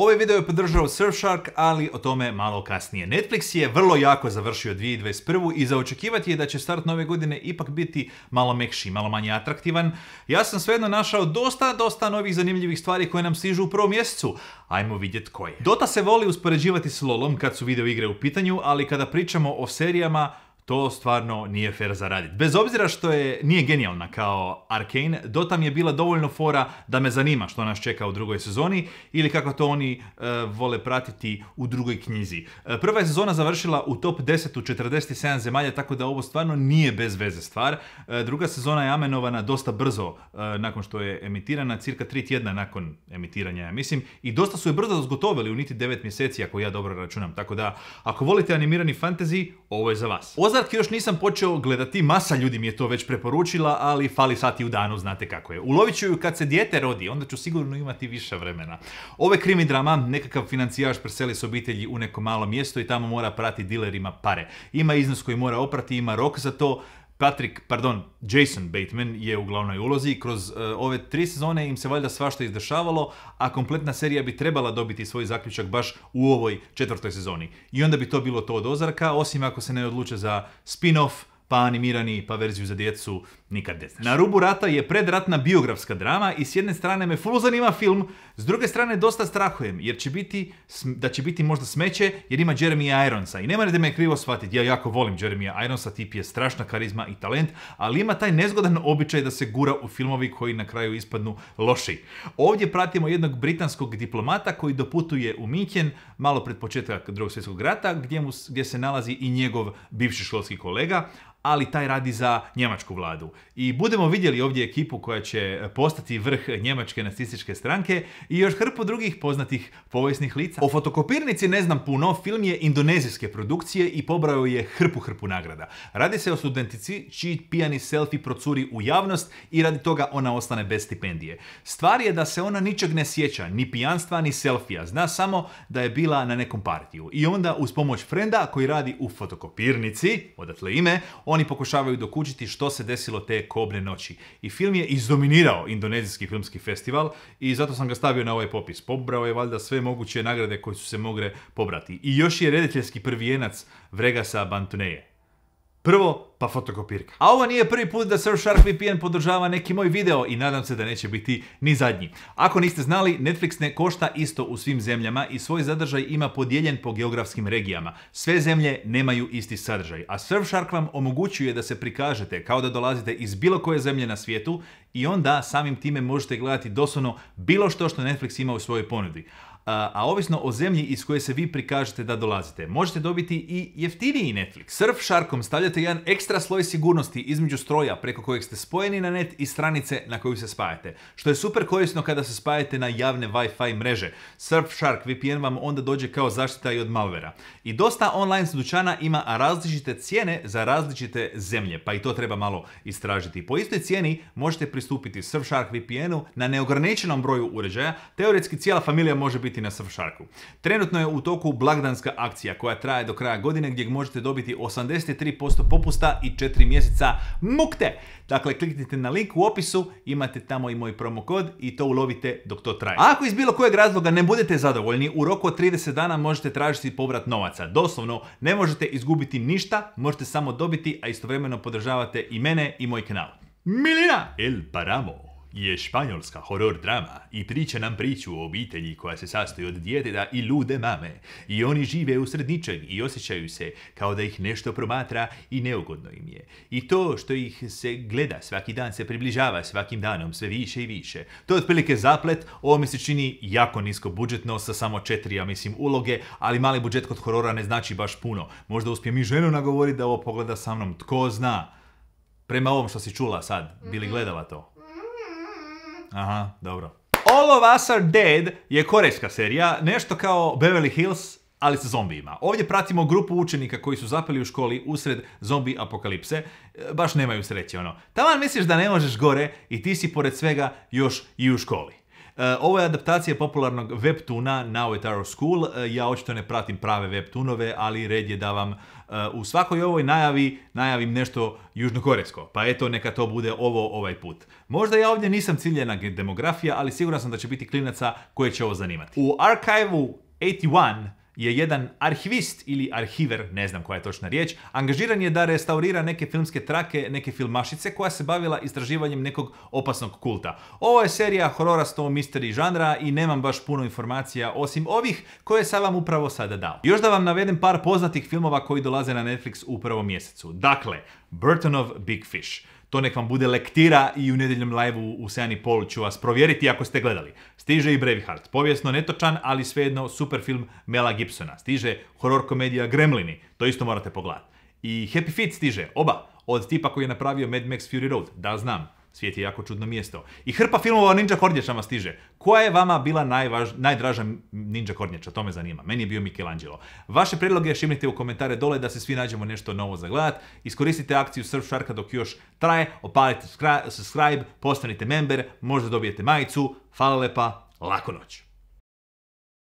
Ovaj video je podržao Surfshark, ali o tome malo kasnije. Netflix je vrlo jako završio 2021. i zaočekivati je da će start nove godine ipak biti malo mekši, malo manje atraktivan. Ja sam svejedno našao dosta, dosta novih zanimljivih stvari koje nam stižu u prvom mjesecu. Ajmo vidjet koje. Dota se voli uspoređivati s LoLom kad su video igre u pitanju, ali kada pričamo o serijama, to stvarno nije fair za radit. Bez obzira što je nije genijalna kao Arkane, Dota je bila dovoljno fora da me zanima što nas čeka u drugoj sezoni ili kako to oni e, vole pratiti u drugoj knjizi. E, prva je sezona završila u top 10 u 47 zemalja, tako da ovo stvarno nije bez veze stvar. E, druga sezona je amenovana dosta brzo nakon što je emitirana, cirka 3 tjedna nakon emitiranja, ja mislim, i dosta su je brzo zgotovili u niti 9 mjeseci, ako ja dobro računam. Tako da, ako volite animirani fantasy, ovo je za vas. Ozark još nisam počeo gledati, masa ljudi mi je to već preporučila, ali fali sati u danu, znate kako je. Ulovit ću ju kad se dijete rodi, onda ću sigurno imati više vremena. Ove krimi drama, nekakav financijaš preseli s obitelji u neko malo mjesto i tamo mora prati dilerima pare. Ima iznos koji mora oprati, ima rok za to, Patrick, pardon, Jason Bateman je u glavnoj ulozi. Kroz e, ove tri sezone im se valjda svašta izdešavalo, a kompletna serija bi trebala dobiti svoj zaključak baš u ovoj četvrtoj sezoni. I onda bi to bilo to od ozarka, osim ako se ne odluče za spin-off, pa animirani, pa verziju za djecu, Nikad Na rubu rata je predratna biografska drama i s jedne strane me full zanima film, s druge strane dosta strahujem jer će biti, da će biti možda smeće jer ima Jeremy Ironsa. I ne morate me krivo shvatiti, ja jako volim Jeremy Ironsa, tip je strašna karizma i talent, ali ima taj nezgodan običaj da se gura u filmovi koji na kraju ispadnu loši. Ovdje pratimo jednog britanskog diplomata koji doputuje u Minhen malo pred početka drugog svjetskog rata gdje, gdje se nalazi i njegov bivši školski kolega, ali taj radi za njemačku vladu. I budemo vidjeli ovdje ekipu koja će postati vrh njemačke nacističke stranke i još hrpu drugih poznatih povijesnih lica. O fotokopirnici ne znam puno, film je indonezijske produkcije i pobrao je hrpu hrpu nagrada. Radi se o studentici čiji pijani selfie procuri u javnost i radi toga ona ostane bez stipendije. Stvar je da se ona ničeg ne sjeća, ni pijanstva, ni selfija. Zna samo da je bila na nekom partiju. I onda uz pomoć frenda koji radi u fotokopirnici, odatle ime, oni pokušavaju dokučiti što se desilo te kobne noći. I film je izdominirao indonezijski filmski festival i zato sam ga stavio na ovaj popis. Pobrao je valjda sve moguće nagrade koje su se mogle pobrati. I još je rediteljski prvijenac Vregasa Bantuneje. Prvo, pa fotokopirka. A ovo nije prvi put da Surfshark VPN podržava neki moj video i nadam se da neće biti ni zadnji. Ako niste znali, Netflix ne košta isto u svim zemljama i svoj zadržaj ima podijeljen po geografskim regijama. Sve zemlje nemaju isti sadržaj, a Surfshark vam omogućuje da se prikažete kao da dolazite iz bilo koje zemlje na svijetu i onda samim time možete gledati doslovno bilo što što Netflix ima u svojoj ponudi a ovisno o zemlji iz koje se vi prikažete da dolazite, možete dobiti i jeftiniji Netflix. Surfsharkom stavljate jedan ekstra sloj sigurnosti između stroja preko kojeg ste spojeni na net i stranice na koju se spajate, što je super korisno kada se spajate na javne Wi-Fi mreže. Surfshark VPN vam onda dođe kao zaštita i od malvera. I dosta online dućana ima različite cijene za različite zemlje, pa i to treba malo istražiti. Po istoj cijeni možete pristupiti Surfshark VPN-u na neograničenom broju uređaja, teoretski cijela familija može biti na Surfsharku. Trenutno je u toku blagdanska akcija koja traje do kraja godine gdje možete dobiti 83% popusta i 4 mjeseca mukte. Dakle, kliknite na link u opisu, imate tamo i moj promokod i to ulovite dok to traje. ako iz bilo kojeg razloga ne budete zadovoljni, u roku od 30 dana možete tražiti povrat novaca. Doslovno, ne možete izgubiti ništa, možete samo dobiti, a istovremeno podržavate i mene i moj kanal. Milina, el paramo! je španjolska horor drama i priča nam priču o obitelji koja se sastoji od djeteta i lude mame. I oni žive u ničeg i osjećaju se kao da ih nešto promatra i neugodno im je. I to što ih se gleda svaki dan se približava svakim danom sve više i više. To je otprilike zaplet, ovo mi se čini jako nisko budžetno sa samo četiri, ja mislim, uloge, ali mali budžet kod horora ne znači baš puno. Možda uspijem i ženu nagovoriti da ovo pogleda sa mnom, tko zna. Prema ovom što si čula sad, bili mhm. gledala to? Aha, dobro. All of Us Are Dead je korejska serija, nešto kao Beverly Hills, ali sa zombijima. Ovdje pratimo grupu učenika koji su zapeli u školi usred zombi apokalipse. E, baš nemaju sreće, ono. Taman misliš da ne možeš gore i ti si pored svega još i u školi. E, ovo je adaptacija popularnog webtoona Now at Our School. E, ja očito ne pratim prave webtoonove, ali red je da vam e, u svakoj ovoj najavi najavim nešto južnokorejsko. Pa eto, neka to bude ovo ovaj put. Možda ja ovdje nisam ciljena demografija, ali siguran sam da će biti klinaca koje će ovo zanimati. U arkivu 81 je jedan arhivist ili arhiver, ne znam koja je točna riječ, angažiran je da restaurira neke filmske trake, neke filmašice koja se bavila istraživanjem nekog opasnog kulta. Ovo je serija horora s tom žanra i nemam baš puno informacija osim ovih koje sam vam upravo sada dao. Još da vam navedem par poznatih filmova koji dolaze na Netflix u prvom mjesecu. Dakle, Burtonov Big Fish. To nek vam bude lektira i u nedeljnom live-u u polu ću vas provjeriti ako ste gledali. Stiže i Braveheart, povijesno netočan, ali svejedno super film Mela Gibsona. Stiže horor komedija Gremlini, to isto morate pogledati. I Happy Feet stiže, oba, od tipa koji je napravio Mad Max Fury Road, da znam. Svijet je jako čudno mjesto. I hrpa filmova o ninja kornjačama stiže. Koja je vama bila najdraža ninja kornjača? To me zanima. Meni je bio Michelangelo. Vaše predloge šimnite u komentare dole da se svi nađemo nešto novo za gledat. Iskoristite akciju Surf Sharka dok još traje. Opalite subscribe, postanite member, možda dobijete majicu. Hvala lepa, lako noć.